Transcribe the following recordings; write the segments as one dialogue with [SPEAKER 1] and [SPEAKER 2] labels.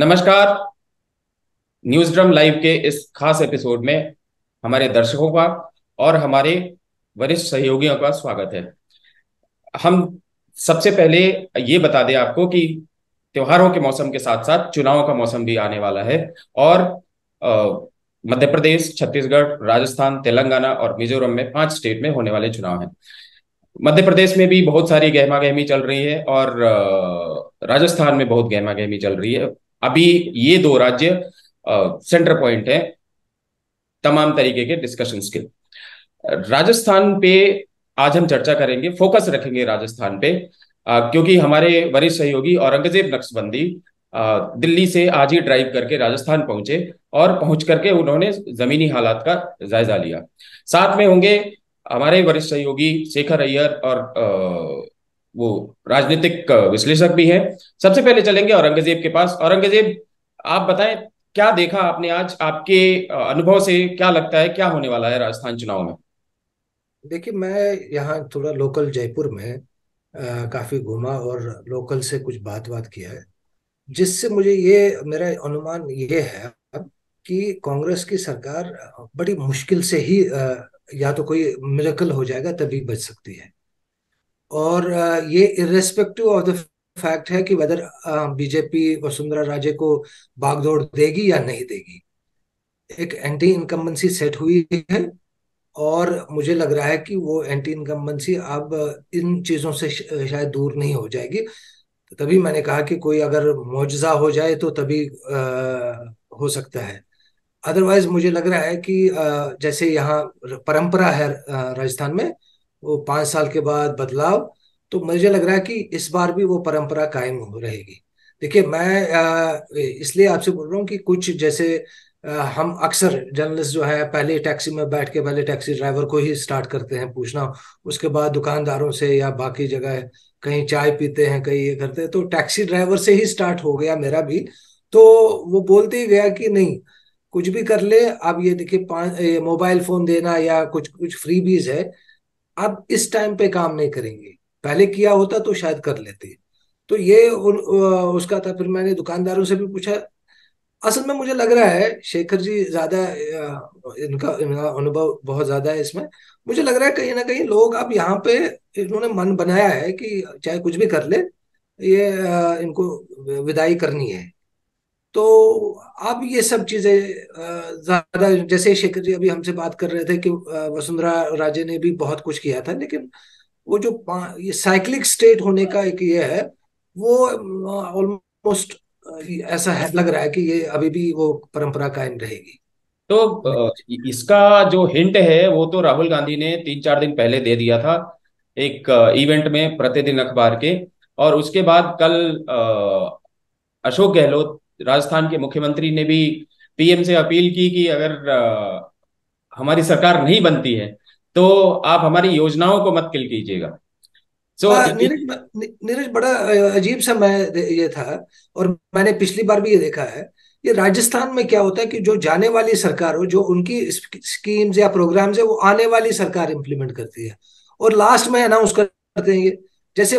[SPEAKER 1] नमस्कार news drum live के इस खास एपिसोड में हमारे दर्शकों का और हमारे वरिष्ठ सहयोगियों का स्वागत है हम सबसे पहले ये बता दें आपको कि त्योहारों के मौसम के साथ साथ चुनाव का मौसम भी आने वाला है और मध्य प्रदेश छत्तीसगढ़ राजस्थान तेलंगाना और मिजोरम में पांच स्टेट में होने वाले चुनाव हैं मध्य प्रदेश में भी बहुत सारी गहमा गहमी चल रही है और राजस्थान में बहुत गहमा गहमी चल रही है अभी ये दो राज्य सेंटर पॉइंट है तमाम तरीके के डिस्कशन के राजस्थान पे आज हम चर्चा करेंगे फोकस रखेंगे राजस्थान पे आ, क्योंकि हमारे वरिष्ठ सहयोगी औरंगजेब नक्शबंदी दिल्ली से आज ही ड्राइव करके राजस्थान पहुंचे और पहुंच करके उन्होंने जमीनी हालात का जायजा लिया साथ में होंगे हमारे वरिष्ठ सहयोगी शेखर अय्यर और वो राजनीतिक विश्लेषक भी है सबसे पहले चलेंगे औरंगजेब के पास औरंगजेब आप बताएं क्या देखा आपने आज आपके अनुभव से क्या लगता है क्या होने वाला है राजस्थान चुनाव में
[SPEAKER 2] देखिए मैं यहाँ थोड़ा लोकल जयपुर में आ, काफी घूमा और लोकल से कुछ बात बात किया है जिससे मुझे ये मेरा अनुमान ये है कि कांग्रेस की सरकार बड़ी मुश्किल से ही आ, या तो कोई मिरेकल हो जाएगा तभी बच सकती है और ये इरेस्पेक्टिव ऑफ द फैक्ट है कि वेदर बीजेपी वसुंधरा राजे को बागदौड़ देगी या नहीं देगी एक एंटी इनकम्बेंसी सेट हुई है और मुझे लग रहा है कि वो एंटी इनकम्बेंसी अब इन चीज़ों से शायद दूर नहीं हो जाएगी तभी मैंने कहा कि कोई अगर मुआजा हो जाए तो तभी आ, हो सकता है अदरवाइज मुझे लग रहा है कि आ, जैसे यहाँ परंपरा है राजस्थान में वो पांच साल के बाद बदलाव तो मुझे लग रहा है कि इस बार भी वो परंपरा कायम हो रहेगी देखिए मैं इसलिए आपसे बोल रहा हूँ कि कुछ जैसे हम अक्सर जर्नलिस्ट जो है पहले टैक्सी में बैठ के पहले टैक्सी ड्राइवर को ही स्टार्ट करते हैं पूछना उसके बाद दुकानदारों से या बाकी जगह कहीं चाय पीते हैं कहीं ये करते हैं तो टैक्सी ड्राइवर से ही स्टार्ट हो गया मेरा भी तो वो बोलते ही गया कि नहीं कुछ भी कर ले आप ये देखिए मोबाइल फोन देना या कुछ कुछ फ्रीबीज है अब इस टाइम पे काम नहीं करेंगे पहले किया होता तो शायद कर लेते तो ये उन, उसका था फिर मैंने दुकानदारों से भी पूछा असल में मुझे लग रहा है शेखर जी ज्यादा इनका इनका अनुभव बहुत ज्यादा है इसमें मुझे लग रहा है कहीं ना कहीं लोग अब यहाँ पे इन्होंने मन बनाया है कि चाहे कुछ भी कर ले ये इनको विदाई करनी है तो आप ये सब चीजें ज्यादा जैसे शेखर जी अभी हमसे बात कर रहे थे कि वसुंधरा राजे ने भी बहुत कुछ किया था लेकिन वो जो ये साइक्लिक स्टेट होने का एक ये है वो ऑलमोस्ट ऐसा है लग रहा है कि ये अभी भी वो परंपरा कायम रहेगी
[SPEAKER 1] तो इसका जो हिंट है वो तो राहुल गांधी ने तीन चार दिन पहले दे दिया था एक इवेंट में प्रतिदिन अखबार के और उसके बाद कल अशोक गहलोत राजस्थान के मुख्यमंत्री ने भी पीएम से अपील की कि अगर आ, हमारी सरकार नहीं बनती है तो आप हमारी योजनाओं को मत किल कीजिएगा so, हाँ,
[SPEAKER 2] नीरज नीरज बड़ा अजीब सा मैं ये था और मैंने पिछली बार भी ये देखा है ये राजस्थान में क्या होता है कि जो जाने वाली सरकार हो जो उनकी स्कीम्स या प्रोग्राम्स है वो आने वाली सरकार इम्प्लीमेंट करती है और लास्ट में अनाउंस करते हैं ये जैसे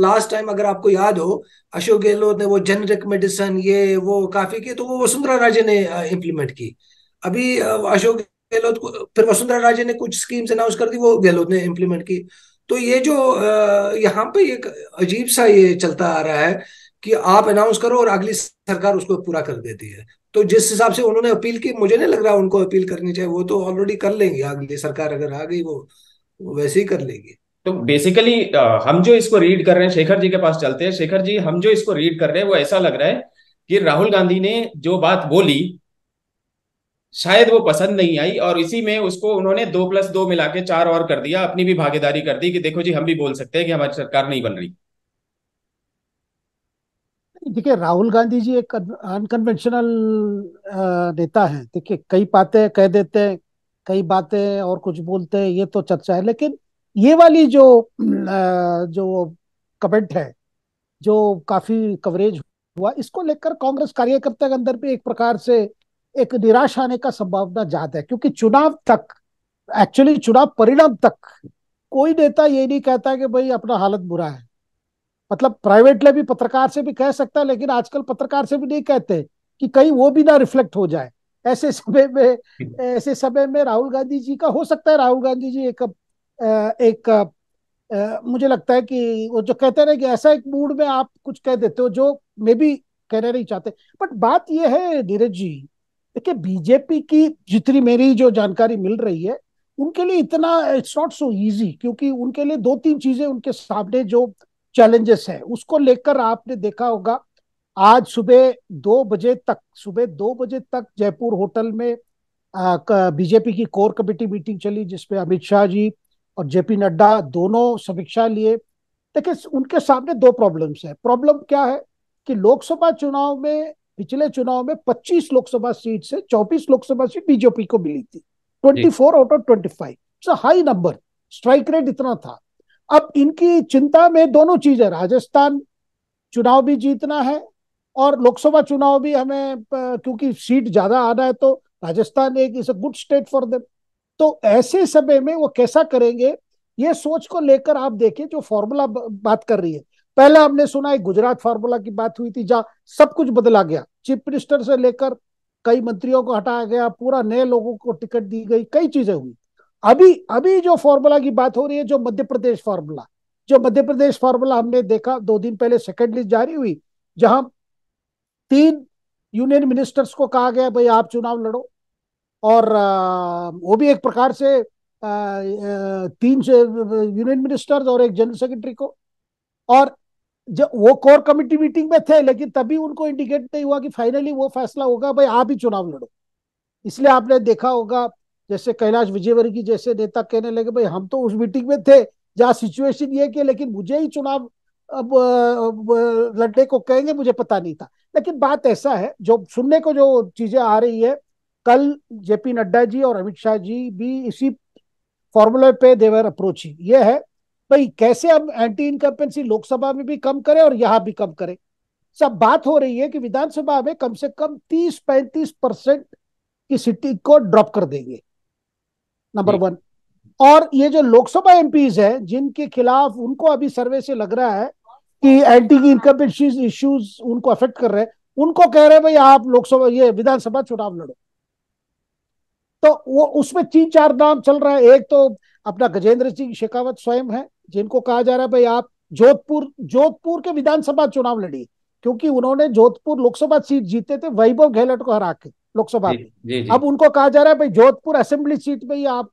[SPEAKER 2] लास्ट टाइम अगर आपको याद हो अशोक गहलोत ने वो जेनरिक मेडिसिन ये वो काफी की तो वो वसुंधरा राजे ने इम्प्लीमेंट की अभी अशोक गहलोत को फिर वसुंधरा राजे ने कुछ स्कीम्स अनाउंस कर दी वो गहलोत ने इम्प्लीमेंट की तो ये जो यहाँ पे एक अजीब सा ये चलता आ रहा है कि आप अनाउंस करो और अगली सरकार उसको पूरा कर देती है तो जिस हिसाब से उन्होंने अपील की मुझे नहीं लग रहा उनको अपील करनी चाहिए वो तो ऑलरेडी कर लेंगे अगली सरकार अगर आ गई वो वैसे ही कर लेगी
[SPEAKER 1] तो बेसिकली uh, हम जो इसको रीड कर रहे हैं शेखर जी के पास चलते हैं शेखर जी हम जो इसको रीड कर रहे हैं वो ऐसा लग रहा है कि राहुल गांधी ने जो बात बोली शायद वो पसंद नहीं आई और इसी में उसको उन्होंने दो प्लस दो मिला के चार और कर दिया अपनी भी भागीदारी कर दी कि देखो जी हम भी बोल सकते हैं कि हमारी सरकार नहीं बन रही
[SPEAKER 3] देखिए राहुल गांधी जी एक अनकन्वेंशनल uh, नेता है देखिए कई बातें कह देते हैं कई बातें और कुछ बोलते हैं ये तो चर्चा है लेकिन ये वाली जो जो कमेंट है जो काफी कवरेज हुआ इसको लेकर कांग्रेस कार्यकर्ता के अंदर भी एक प्रकार से एक निराश आने का संभावना ज्यादा है क्योंकि चुनाव तक एक्चुअली चुनाव परिणाम तक कोई नेता ये नहीं कहता कि भाई अपना हालत बुरा है मतलब प्राइवेट ले भी पत्रकार से भी कह सकता है लेकिन आजकल पत्रकार से भी नहीं कहते कि कहीं वो भी ना रिफ्लेक्ट हो जाए ऐसे समय में ऐसे समय में राहुल गांधी जी का हो सकता है राहुल गांधी जी एक एक मुझे लगता है कि वो जो कहते हैं कि ऐसा एक मूड में आप कुछ कह देते हो जो मे भी कहना नहीं चाहते बट बात यह है नीरज जी देखिए बीजेपी की जितनी मेरी जो जानकारी मिल रही है उनके लिए इतना इट्स नॉट सो इजी क्योंकि उनके लिए दो तीन चीजें उनके सामने जो चैलेंजेस है उसको लेकर आपने देखा होगा आज सुबह दो बजे तक सुबह दो बजे तक जयपुर होटल में बीजेपी की कोर कमेटी मीटिंग चली जिसमें अमित शाह जी और जेपी नड्डा दोनों समीक्षा लिए देखिए उनके सामने दो प्रॉब्लम्स है प्रॉब्लम क्या है कि लोकसभा चुनाव में पिछले चुनाव में 25 लोकसभा सीट से 24 लोकसभा सीट बीजेपी को मिली थी 24 out of twenty it's high number strike rate इतना था अब इनकी चिंता में दोनों चीजें राजस्थान चुनाव भी जीतना है और लोकसभा चुनाव भी हमें क्योंकि सीट ज्यादा आना है तो राजस्थान एक is a good state for them तो ऐसे समय में वो कैसा करेंगे ये सोच को लेकर आप देखिए जो फॉर्मूला बात कर रही है पहले हमने सुना है गुजरात फार्मूला की बात हुई थी जहां सब कुछ बदला गया चीफ मिनिस्टर से लेकर कई मंत्रियों को हटाया गया पूरा नए लोगों को टिकट दी गई कई चीजें हुई अभी अभी जो फॉर्मूला की बात हो रही है जो मध्य प्रदेश फार्मूला जो मध्य प्रदेश फार्मूला हमने देखा दो दिन पहले सेकेंड लिस्ट जारी हुई जहां तीन यूनियन मिनिस्टर्स को कहा गया भाई आप चुनाव लड़ो और वो भी एक प्रकार से तीन यूनियन मिनिस्टर्स और एक जनरल सेक्रेटरी को और जब वो कोर कमेटी मीटिंग में थे लेकिन तभी उनको इंडिकेट नहीं हुआ कि फाइनली वो फैसला होगा भाई आप ही चुनाव लड़ो इसलिए आपने देखा होगा जैसे कैलाश विजयवर्गीय जैसे नेता कहने लगे भाई हम तो उस मीटिंग में थे जहाँ सिचुएशन ये कि लेकिन मुझे ही चुनाव अब लड़ने को कहेंगे मुझे पता नहीं था लेकिन बात ऐसा है जो सुनने को जो चीजें आ रही है कल जेपी नड्डा जी और अमित शाह जी भी इसी फॉर्मूले पे देवर अप्रोच ही ये है भाई कैसे हम एंटी इनकम्पेंसी लोकसभा में भी कम करें और यहाँ भी कम करें सब बात हो रही है कि विधानसभा में कम से कम तीस पैंतीस परसेंट की सिटी को ड्रॉप कर देंगे नंबर वन और ये जो लोकसभा एमपीज हैं जिनके खिलाफ उनको अभी सर्वे से लग रहा है कि एंटी की इनकम्पेंसी इश्यूज उनको अफेक्ट कर रहे हैं उनको कह रहे हैं भाई आप लोकसभा ये विधानसभा चुनाव लड़ो तो वो उसमें तीन चार नाम चल रहा है एक तो अपना गजेंद्र सिंह शेखावत स्वयं है जिनको कहा जा रहा है भाई आप जोधपुर जोधपुर के विधानसभा चुनाव लड़ी क्योंकि उन्होंने जोधपुर लोकसभा सीट जीते थे वैभव गहलोत को हरा के लोकसभा में अब उनको कहा जा रहा है भाई जोधपुर असेंबली सीट में ही आप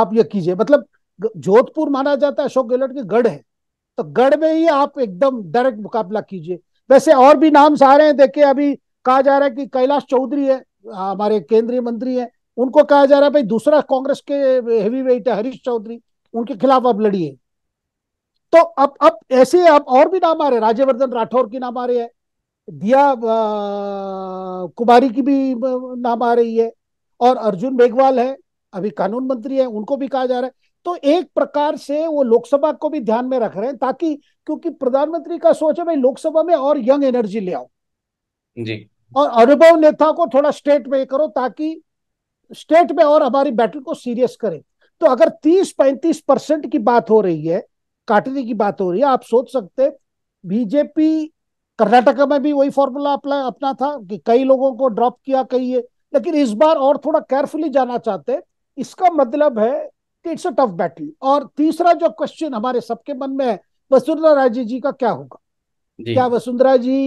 [SPEAKER 3] आप ये कीजिए मतलब जोधपुर माना जाता है अशोक गहलोत के गढ़ है तो गढ़ में ही आप एकदम डायरेक्ट मुकाबला कीजिए वैसे और भी नाम सारे हैं देखिए अभी कहा जा रहा है कि कैलाश चौधरी है हमारे केंद्रीय मंत्री हैं उनको कहा जा रहा है भाई दूसरा कांग्रेस के हेवी वेट है हरीश चौधरी उनके खिलाफ आप लड़िए तो अब अब ऐसे अब और भी नाम आ रहे राज्यवर्धन राठौर की नाम आ रही है दिया कुमारी की भी नाम आ रही है और अर्जुन मेघवाल है अभी कानून मंत्री है उनको भी कहा जा रहा है तो एक प्रकार से वो लोकसभा को भी ध्यान में रख रहे हैं ताकि क्योंकि प्रधानमंत्री का सोच है भाई लोकसभा में और यंग एनर्जी ले आओ जी और अनुभव नेता को थोड़ा स्टेट में करो ताकि स्टेट में और हमारी बैटल को सीरियस करें तो अगर 30-35 परसेंट की बात हो रही है काटने की बात हो रही है आप सोच सकते बीजेपी कर्नाटका में भी वही फॉर्मूला अप्लाई अपना था कि कई लोगों को ड्रॉप किया कई है लेकिन इस बार और थोड़ा केयरफुली जाना चाहते इसका मतलब है कि इट्स अ टफ बैटल और तीसरा जो क्वेश्चन हमारे सबके मन में है वसुंधरा राजे जी का क्या होगा क्या वसुंधरा जी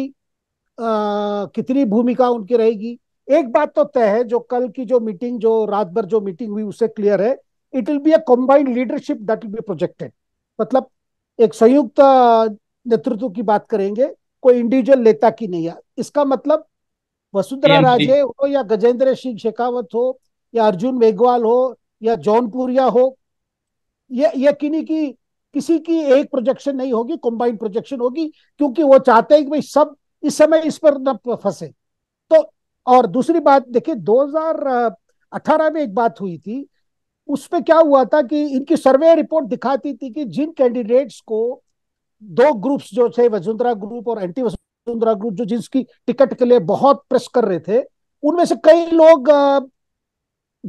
[SPEAKER 3] कितनी भूमिका उनकी रहेगी एक बात तो तय है जो कल की जो मीटिंग जो रात भर जो मीटिंग हुई उससे क्लियर है it will be a combined leadership that will be projected मतलब एक संयुक्त नेतृत्व की बात करेंगे कोई इंडिविजुअल नेता की नहीं है इसका मतलब वसुंधरा राजे हो या गजेंद्र सिंह शेखावत हो या अर्जुन मेघवाल हो या जौनपुरिया हो ये ये की किसी की एक प्रोजेक्शन नहीं होगी कॉम्बाइंड प्रोजेक्शन होगी क्योंकि वो चाहते हैं कि भाई सब इस समय इस पर न फंसे तो और दूसरी बात देखिए 2018 में एक बात हुई थी उसमें क्या हुआ था कि इनकी सर्वे रिपोर्ट दिखाती थी कि जिन कैंडिडेट्स को दो ग्रुप्स जो थे वसुंधरा ग्रुप और एंटी वसुंधरा ग्रुप जो जिसकी टिकट के लिए बहुत प्रेस कर रहे थे उनमें से कई लोग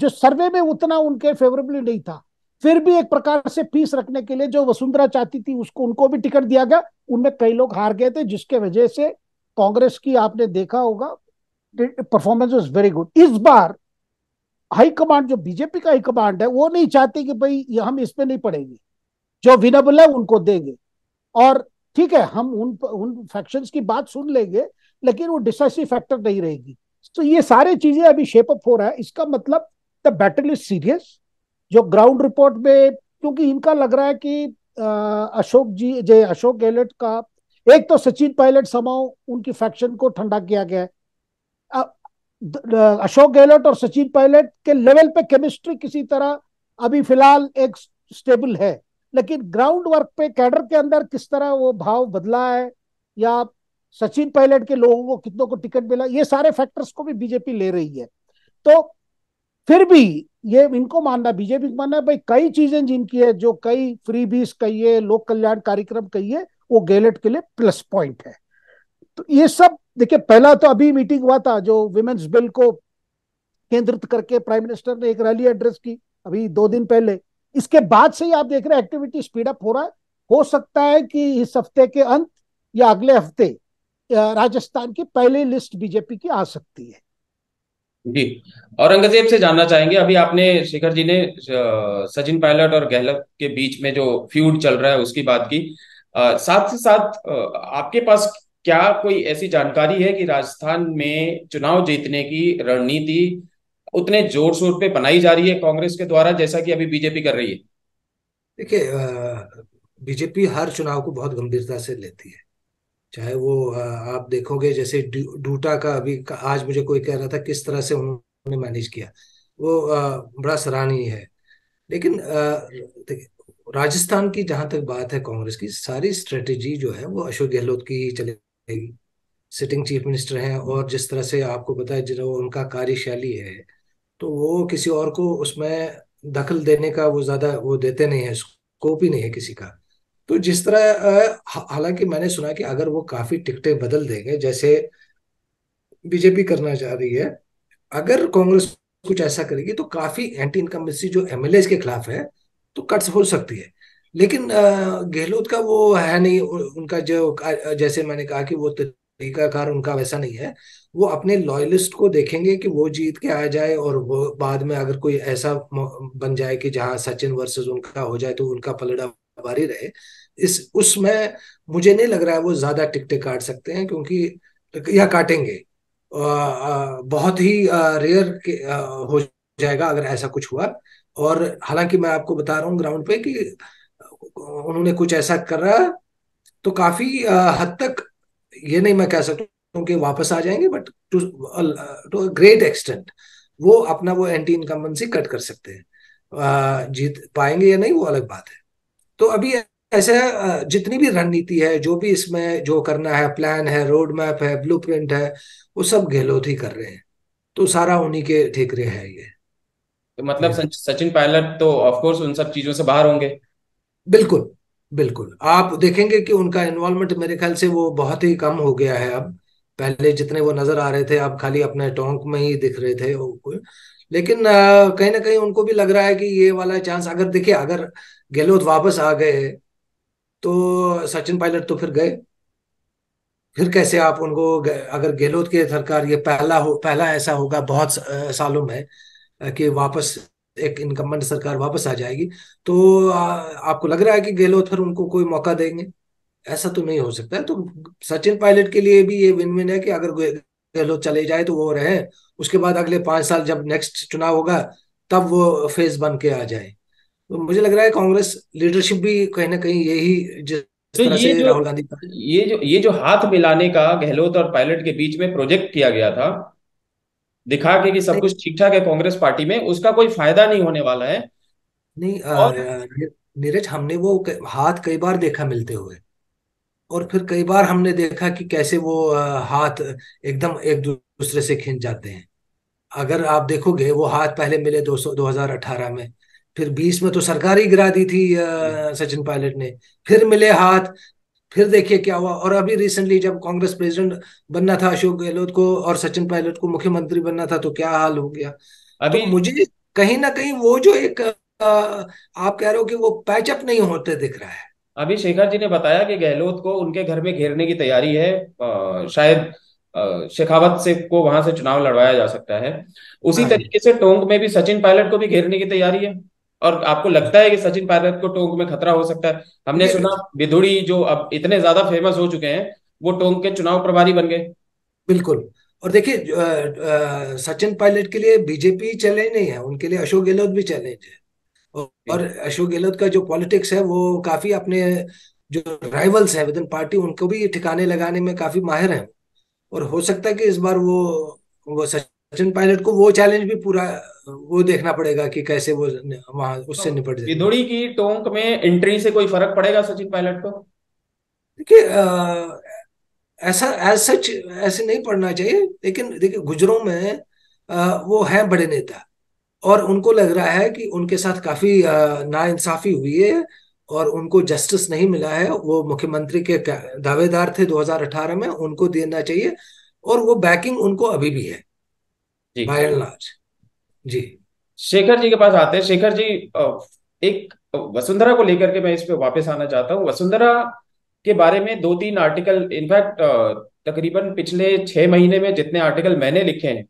[SPEAKER 3] जो सर्वे में उतना उनके फेवरेबली नहीं था फिर भी एक प्रकार से पीस रखने के लिए जो वसुंधरा चाहती थी उसको उनको भी टिकट दिया गया उनमें कई लोग हार गए थे जिसके वजह से कांग्रेस की आपने देखा होगा परफॉर्मेंस वॉज वेरी गुड इस बार हाई कमांड जो बीजेपी का हाई कमांड है वो नहीं चाहते कि भाई हम इसमें नहीं पड़ेंगे जो विनेबल है उनको देंगे और ठीक है हम उन उन फैक्शन की बात सुन लेंगे लेकिन वो डिसाइसिव फैक्टर नहीं रहेगी तो ये सारे चीजें अभी शेप अप हो रहा है इसका मतलब द बैटल इज सीरियस जो ग्राउंड रिपोर्ट में क्योंकि इनका लग रहा है कि अशोक जी जय अशोक गहलोत का एक तो सचिन पायलट समाओ उनकी फैक्शन को ठंडा किया गया है अशोक गहलोत और सचिन पायलट के लेवल पे केमिस्ट्री किसी तरह अभी फिलहाल एक स्टेबल है लेकिन ग्राउंड वर्क पे कैडर के अंदर किस तरह वो भाव बदला है या सचिन पायलट के लोगों को कितनों को टिकट मिला ये सारे फैक्टर्स को भी बीजेपी ले रही है तो फिर भी ये इनको मानना बीजेपी को मानना है भाई कई चीजें जिनकी है जो कई फ्री बीस कहिए लोक कल्याण कार्यक्रम कहिए वो गैलेट के लिए प्लस पॉइंट है तो ये सब देखिए पहला तो अभी मीटिंग हुआ था जो विमेन्स बिल को केंद्रित करके प्राइम मिनिस्टर ने एक रैली एड्रेस की अभी दो दिन पहले इसके बाद से ही आप देख रहे हैं एक्टिविटी स्पीड अप हो रहा है हो सकता है कि इस हफ्ते के अंत या अगले हफ्ते राजस्थान की पहली लिस्ट बीजेपी की आ सकती है
[SPEAKER 1] जी औरंगजेब से जानना चाहेंगे अभी आपने शेखर जी ने सचिन पायलट और गहलोत के बीच में जो फ्यूड चल रहा है उसकी बात की साथ ही साथ आपके पास क्या कोई ऐसी जानकारी है कि राजस्थान में चुनाव जीतने की रणनीति उतने जोर शोर पे बनाई जा रही है कांग्रेस के द्वारा जैसा कि अभी बीजेपी कर रही है
[SPEAKER 2] देखिए बीजेपी हर चुनाव को बहुत गंभीरता से लेती है चाहे वो आप देखोगे जैसे डूटा का अभी आज मुझे कोई कह रहा था किस तरह से उन्होंने मैनेज किया वो बड़ा सराहनीय है लेकिन राजस्थान की जहां तक बात है कांग्रेस की सारी स्ट्रेटेजी जो है वो अशोक गहलोत की ही चलेगी सिटिंग चीफ मिनिस्टर हैं और जिस तरह से आपको पता है जो उनका कार्यशैली है तो वो किसी और को उसमें दखल देने का वो ज्यादा वो देते नहीं है स्कोप ही नहीं है किसी का तो जिस तरह हालांकि मैंने सुना कि अगर वो काफी टिकटें बदल देंगे जैसे बीजेपी करना चाह रही है अगर कांग्रेस कुछ ऐसा करेगी तो काफी एंटी इनकम्बेंसी जो एमएलए के खिलाफ है तो कट्स हो सकती है लेकिन गहलोत का वो है नहीं उनका जो जैसे मैंने कहा कि वो तरीकाकार उनका वैसा नहीं है वो अपने लॉयलिस्ट को देखेंगे कि वो जीत के आ जाए और वो बाद में अगर कोई ऐसा बन जाए कि जहां सचिन वर्सेस उनका हो जाए तो उनका पलड़ा भारी रहे इस उसमें मुझे नहीं लग रहा है वो ज्यादा टिकटे काट सकते हैं क्योंकि या काटेंगे बहुत ही रेयर हो जाएगा अगर ऐसा कुछ हुआ और हालांकि मैं आपको बता रहा हूँ ग्राउंड पे कि उन्होंने कुछ ऐसा करा तो काफी हद तक ये नहीं मैं कह सकता क्योंकि कि वापस आ जाएंगे but to to great extent वो अपना वो एंटी इनकम्बेंसी कट कर सकते हैं जीत पाएंगे या नहीं वो अलग बात है तो अभी ऐसे जितनी भी रणनीति है जो भी इसमें जो करना है प्लान है रोड मैप है ब्लू है वो सब गहलोत ही कर रहे हैं तो सारा उन्हीं के
[SPEAKER 1] ठेकरे है ये मतलब सचिन पायलट तो ऑफ कोर्स उन सब चीजों से बाहर होंगे बिल्कुल
[SPEAKER 2] बिल्कुल आप देखेंगे कि उनका इन्वॉल्वमेंट मेरे ख्याल से वो बहुत ही कम हो गया है अब पहले जितने वो नजर आ रहे थे अब खाली अपने टोंक में ही दिख रहे थे लेकिन कहीं ना कहीं उनको भी लग रहा है कि ये वाला चांस अगर देखिए अगर गहलोत वापस आ गए तो सचिन पायलट तो फिर गए फिर कैसे आप उनको अगर गहलोत की सरकार ये पहला हो पहला ऐसा होगा बहुत सालों में कि वापस एक इनकमेंट सरकार वापस आ जाएगी तो आ, आपको लग रहा है कि गहलोत फिर उनको कोई मौका देंगे ऐसा तो नहीं हो सकता है तो सचिन पायलट के लिए भी ये विन विन है कि अगर गहलोत चले जाए तो वो रहे उसके बाद अगले पांच साल जब नेक्स्ट चुनाव होगा तब वो फेज बन के आ जाए तो मुझे लग रहा है कांग्रेस लीडरशिप भी कहीं ना कहीं यही जिस
[SPEAKER 1] तो ये जो, राहुल गांधी ये जो ये जो हाथ मिलाने का गहलोत और पायलट के बीच में प्रोजेक्ट किया गया था दिखा के कि सब कुछ ठीक ठाक है कांग्रेस पार्टी में उसका कोई फायदा नहीं होने वाला है नहीं और नीरज हमने वो
[SPEAKER 2] हाथ कई बार देखा मिलते हुए और फिर कई बार हमने देखा कि कैसे वो हाथ एकदम एक दूसरे से खिंच जाते हैं अगर आप देखोगे वो हाथ पहले मिले दो सौ में फिर 20 में तो सरकार ही गिरा दी थी हम्म। सचिन पायलट ने फिर मिले हाथ फिर देखिए क्या हुआ और अभी रिसेंटली जब कांग्रेस प्रेसिडेंट बनना था अशोक गहलोत को और सचिन पायलट को मुख्यमंत्री बनना था तो क्या हाल हो गया
[SPEAKER 1] तो अभी तो
[SPEAKER 2] मुझे कहीं ना कहीं वो जो एक आप कह रहे हो कि वो पैचअप नहीं होते दिख रहा है
[SPEAKER 1] अभी शेखर जी ने बताया कि गहलोत को उनके घर में घेरने की तैयारी है आ, शायद शेखावत से को वहां से चुनाव लड़वाया जा सकता है उसी हाँ तरीके से टोंक में भी सचिन पायलट को भी घेरने की तैयारी है और आपको लगता है कि सचिन पायलट को टोंक में खतरा हो सकता है हमने सुना विधुड़ी जो अब इतने ज्यादा फेमस हो चुके हैं वो टोंक के चुनाव प्रभारी बन गए बिल्कुल और देखिए सचिन पायलट के लिए बीजेपी चैलेंज नहीं
[SPEAKER 2] है उनके लिए अशोक गहलोत भी चैलेंज है और अशोक गहलोत का जो पॉलिटिक्स है वो काफी अपने जो राइवल्स है विद इन पार्टी उनको भी ठिकाने लगाने में काफी माहिर है और हो सकता है कि इस बार वो वो सचिन सचिन पायलट को वो चैलेंज भी पूरा वो देखना पड़ेगा कि कैसे वो वहां उससे तो निपट जाए
[SPEAKER 1] की टोंक में एंट्री से कोई फर्क पड़ेगा सचिन पायलट को
[SPEAKER 2] देखिए ऐसा एज सच ऐसे नहीं पढ़ना चाहिए लेकिन देखिए गुजरों में आ, वो है बड़े नेता और उनको लग रहा है कि उनके साथ काफी नाइंसाफी हुई है और उनको जस्टिस नहीं मिला है वो मुख्यमंत्री के दावेदार थे 2018 में उनको देना चाहिए
[SPEAKER 1] और वो बैकिंग उनको अभी भी है बाय एंड लार्ज जी शेखर जी के पास आते हैं शेखर जी एक वसुंधरा को लेकर के मैं इस पे वापस आना चाहता हूँ वसुंधरा के बारे में दो तीन आर्टिकल इनफैक्ट तकरीबन पिछले छह महीने में जितने आर्टिकल मैंने लिखे हैं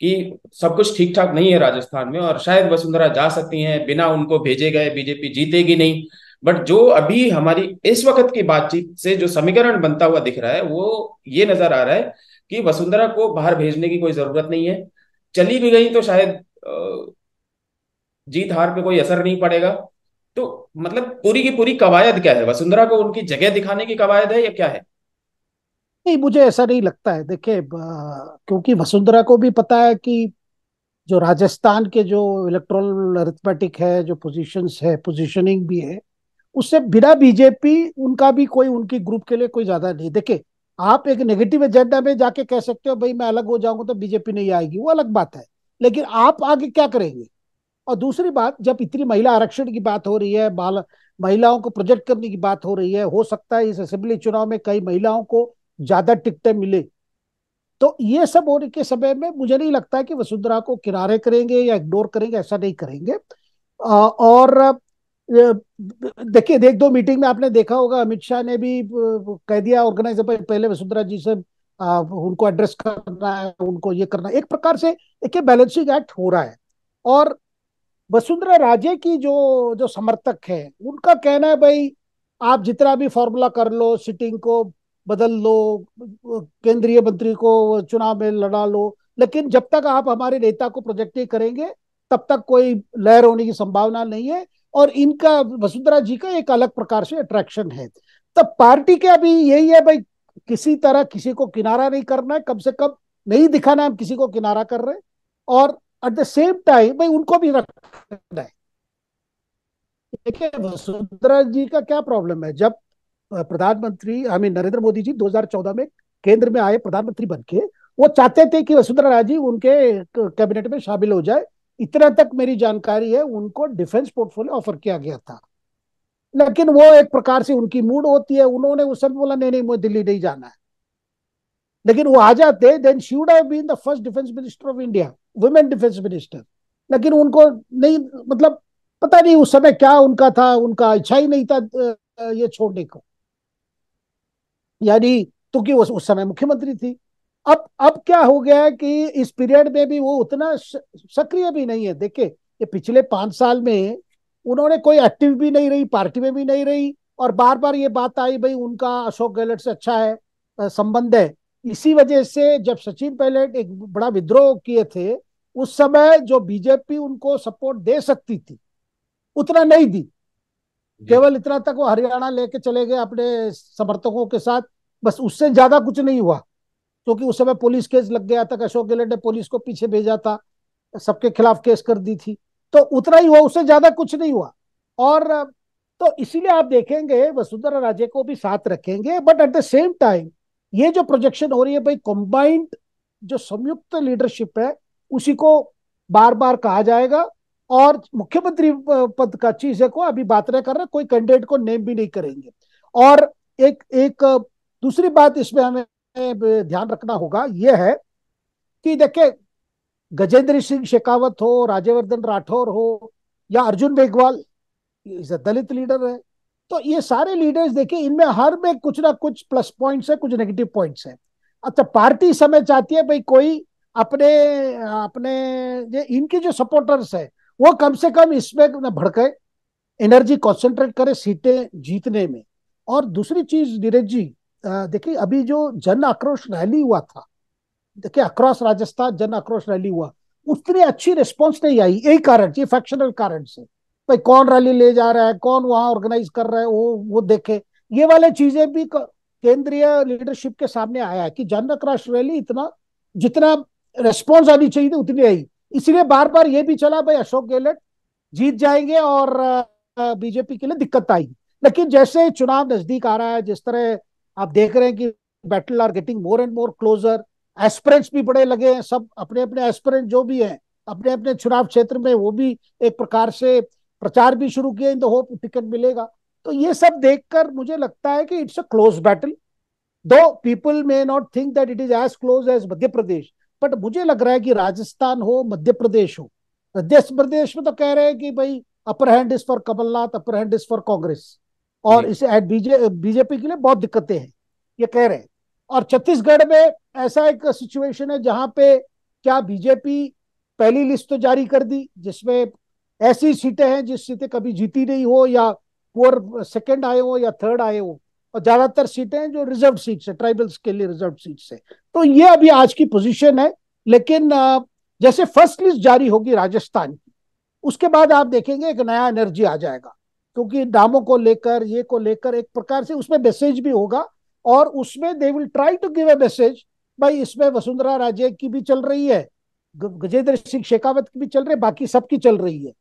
[SPEAKER 1] कि सब कुछ ठीक ठाक नहीं है राजस्थान में और शायद वसुंधरा जा सकती हैं बिना उनको भेजे गए बीजेपी जीतेगी नहीं बट जो अभी हमारी इस वक्त की बातचीत से जो समीकरण बनता हुआ दिख रहा है वो ये नजर आ रहा है कि वसुंधरा को बाहर भेजने की कोई जरूरत नहीं है चली भी गई तो शायद जीत हार पे कोई असर नहीं पड़ेगा तो मतलब पूरी की पूरी कवायद क्या है वसुंधरा को उनकी जगह दिखाने की कवायद है या क्या है
[SPEAKER 3] नहीं मुझे ऐसा नहीं लगता है देखिए क्योंकि वसुंधरा को भी पता है कि जो राजस्थान के जो इलेक्ट्रोल अरिथमेटिक है जो पोजीशंस है पोजीशनिंग भी है उससे बिना बीजेपी उनका भी कोई उनकी ग्रुप के लिए कोई ज्यादा नहीं देखिये आप एक नेगेटिव एजेंडा में जाके कह सकते हो भाई मैं अलग हो जाऊंगा तो बीजेपी नहीं आएगी वो अलग बात है लेकिन आप आगे क्या करेंगे और दूसरी बात जब इतनी महिला आरक्षण की बात हो रही है बाल महिलाओं को प्रोजेक्ट करने की बात हो रही है हो सकता है इस असेंबली चुनाव में कई महिलाओं को ज्यादा टिकटें मिले तो ये सब होने के समय में मुझे नहीं लगता है कि वसुंधरा को किनारे करेंगे या इग्नोर करेंगे ऐसा नहीं करेंगे और देखिए देख दो मीटिंग में आपने देखा होगा अमित शाह ने भी कह दिया ऑर्गेनाइजर पहले वसुंधरा जी से आ, उनको एड्रेस करना है उनको ये करना है एक प्रकार से एक बैलेंसिंग एक्ट हो रहा है और वसुंधरा राजे की जो जो समर्थक है उनका कहना है भाई आप जितना भी फॉर्मूला कर लो सिटिंग को बदल लो केंद्रीय मंत्री को चुनाव में लड़ा लो लेकिन जब तक आप हमारे नेता को प्रोजेक्ट नहीं करेंगे तब तक कोई लहर होने की संभावना नहीं है और इनका वसुंधरा जी का एक अलग प्रकार से अट्रैक्शन है तब पार्टी के अभी यही है भाई किसी तरह किसी को किनारा नहीं करना है कम से कम नहीं दिखाना हम किसी को किनारा कर रहे और एट द सेम टाइम भाई उनको भी रखना है देखिए वसुंधरा जी का क्या प्रॉब्लम है जब प्रधानमंत्री हमें नरेंद्र मोदी जी 2014 में केंद्र में आए प्रधानमंत्री बन के वो चाहते थे कि वसुंधरा राजी उनके कैबिनेट में शामिल हो जाए इतना तक मेरी जानकारी है उनको डिफेंस पोर्टफोलियो ऑफर किया गया था लेकिन वो एक प्रकार से उनकी मूड होती है उन्होंने उस समय बोला नहीं नहीं मुझे दिल्ली नहीं जाना है लेकिन वो आ जाते then she would have been the first defence minister of India women defence minister लेकिन उनको नहीं मतलब पता नहीं उस समय क्या उनका था उनका इच्छा ही नहीं था ये छोड़ने को यानी तो कि उस समय मुख्यमंत्री थी अब अब क्या हो गया है कि इस पीरियड में भी वो उतना सक्रिय भी नहीं है देखिए ये पिछले पांच साल में उन्होंने कोई एक्टिव भी नहीं रही पार्टी में भी नहीं रही और बार बार ये बात आई भाई उनका अशोक गहलोत से अच्छा है संबंध है इसी वजह से जब सचिन पायलट एक बड़ा विद्रोह किए थे उस समय जो बीजेपी उनको सपोर्ट दे सकती थी उतना नहीं दी केवल इतना तक वो हरियाणा लेके चले गए अपने समर्थकों के साथ बस उससे ज्यादा कुछ नहीं हुआ क्योंकि उस समय पुलिस केस लग गया था अशोक गहलोत ने पुलिस को पीछे भेजा था सबके खिलाफ केस कर दी थी तो उतना ही हुआ उससे ज्यादा कुछ नहीं हुआ और तो इसीलिए आप देखेंगे वसुंधरा राजे को भी साथ रखेंगे but at the same time ये जो प्रोजेक्शन हो रही है भाई कंबाइंड जो संयुक्त लीडरशिप है उसी को बार बार कहा जाएगा और मुख्यमंत्री पद का चीज है को अभी बात नहीं कर रहे कोई कैंडिडेट को नेम भी नहीं करेंगे और एक एक दूसरी बात इसमें हमें हमें ध्यान रखना होगा यह है कि देखे गजेंद्र सिंह शेखावत हो राज्यवर्धन राठौर हो या अर्जुन मेघवाल इज दलित लीडर है तो ये सारे लीडर्स देखिए इनमें हर में कुछ ना कुछ प्लस पॉइंट्स है कुछ नेगेटिव पॉइंट्स है अच्छा पार्टी समय चाहती है भाई कोई अपने अपने ये इनके जो सपोर्टर्स है वो कम से कम इसमें भड़के एनर्जी कॉन्सेंट्रेट करे सीटें जीतने में और दूसरी चीज नीरज जी देखिए अभी जो जन आक्रोश रैली हुआ था देखिए अक्रॉस राजस्थान जन आक्रोश रैली हुआ उतनी अच्छी रिस्पॉन्स नहीं आई यही कारण ये फैक्शनल कारण से भाई कौन रैली ले जा रहा है कौन वहां ऑर्गेनाइज कर रहा है वो वो देखे ये वाले चीजें भी केंद्रीय लीडरशिप के सामने आया है कि जन आक्रोश रैली इतना जितना रेस्पॉन्स आनी चाहिए थी तो उतनी आई इसलिए बार बार ये भी चला भाई अशोक गहलोत जीत जाएंगे और बीजेपी के लिए दिक्कत आई लेकिन जैसे चुनाव नजदीक आ रहा है जिस तरह आप देख रहे हैं कि battle are getting more and more closer aspirants भी बड़े लगे हैं सब अपने अपने एस्पिरेंट जो भी हैं अपने अपने चुनाव क्षेत्र में वो भी एक प्रकार से प्रचार भी शुरू किए इन द होप टिकट मिलेगा तो ये सब देखकर मुझे लगता है कि it's a close battle though people may not think that it is as close as Madhya Pradesh but मुझे लग रहा है कि राजस्थान हो मध्य प्रदेश हो मध्य प्रदेश में तो कह रहे हैं कि भाई upper hand is for Kamal Nath upper hand is for Congress और इसे बीजे बीजेपी के लिए बहुत दिक्कतें हैं ये कह रहे हैं और छत्तीसगढ़ में ऐसा एक सिचुएशन है जहां पे क्या बीजेपी पहली लिस्ट तो जारी कर दी जिसमें ऐसी सीटें हैं जिस सीटें कभी जीती नहीं हो या पुअर सेकेंड आए हो या थर्ड आए हो और ज्यादातर सीटें हैं जो रिजर्व सीट है ट्राइबल्स के लिए रिजर्व सीट्स है तो ये अभी आज की पोजीशन है लेकिन जैसे फर्स्ट लिस्ट जारी होगी राजस्थान की उसके बाद आप देखेंगे एक नया एनर्जी आ जाएगा क्योंकि दामों को लेकर ये को लेकर एक प्रकार से उसमें मैसेज भी होगा और उसमें they will try to give a message भाई इसमें वसुंधरा राजे की भी चल रही है गजेंद्र सिंह शेखावत की भी चल रही है बाकी सबकी चल रही है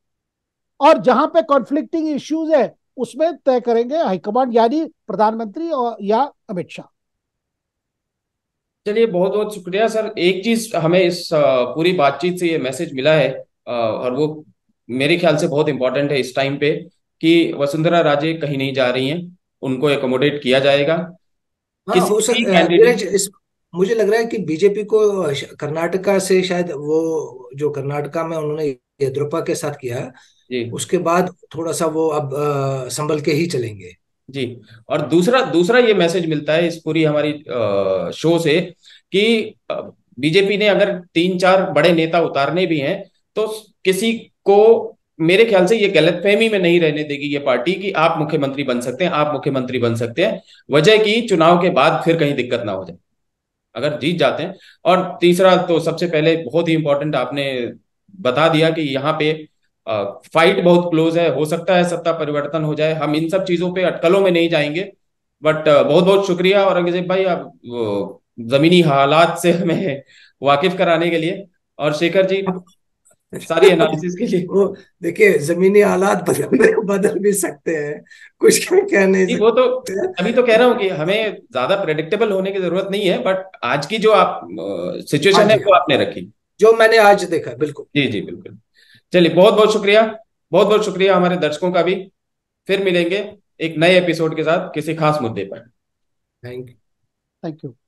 [SPEAKER 3] और जहां पे कॉन्फ्लिक्टिंग इश्यूज है उसमें तय करेंगे हाईकमांड यानी प्रधानमंत्री और या अमित शाह
[SPEAKER 1] चलिए बहुत बहुत शुक्रिया सर एक चीज हमें इस पूरी बातचीत से ये मैसेज मिला है और वो मेरे ख्याल से बहुत इंपॉर्टेंट है इस टाइम पे कि वसुंधरा राजे कहीं नहीं जा रही हैं उनको एकोमोडेट किया जाएगा हाँ,
[SPEAKER 2] मुझे लग रहा है कि बीजेपी को कर्नाटका से शायद वो जो कर्नाटका में उन्होंने येद्रप्पा
[SPEAKER 1] के साथ किया उसके बाद थोड़ा सा वो अब आ, संभल के ही चलेंगे जी और दूसरा दूसरा ये मैसेज मिलता है इस पूरी हमारी आ, शो से कि बीजेपी ने अगर तीन चार बड़े नेता उतारने भी हैं तो किसी को मेरे ख्याल से ये गलत फहमी में नहीं रहने देगी ये पार्टी कि आप मुख्यमंत्री बन सकते हैं आप मुख्यमंत्री बन सकते हैं वजह की चुनाव के बाद फिर कहीं दिक्कत ना हो जाए अगर जीत जाते हैं और तीसरा तो सबसे पहले बहुत ही इंपॉर्टेंट आपने बता दिया कि यहाँ पे फाइट बहुत क्लोज है हो सकता है सत्ता परिवर्तन हो जाए हम इन सब चीजों पे अटकलों में नहीं जाएंगे बट बहुत बहुत शुक्रिया औरंगजेब भाई आप जमीनी हालात से हमें वाकिफ कराने के लिए और शेखर जी सारी एनालिसिस के लिए वो देखिए जमीनी हालात बदल बदल भी सकते हैं कुछ क्या कहने वो तो अभी तो कह रहा हूँ कि हमें ज्यादा प्रेडिक्टेबल होने की जरूरत नहीं है बट आज की जो आप सिचुएशन है वो आपने रखी जो मैंने आज देखा बिल्कुल जी जी बिल्कुल चलिए बहुत बहुत शुक्रिया बहुत बहुत शुक्रिया हमारे दर्शकों का भी फिर मिलेंगे एक नए एपिसोड के साथ किसी खास मुद्दे पर थैंक यू थैंक यू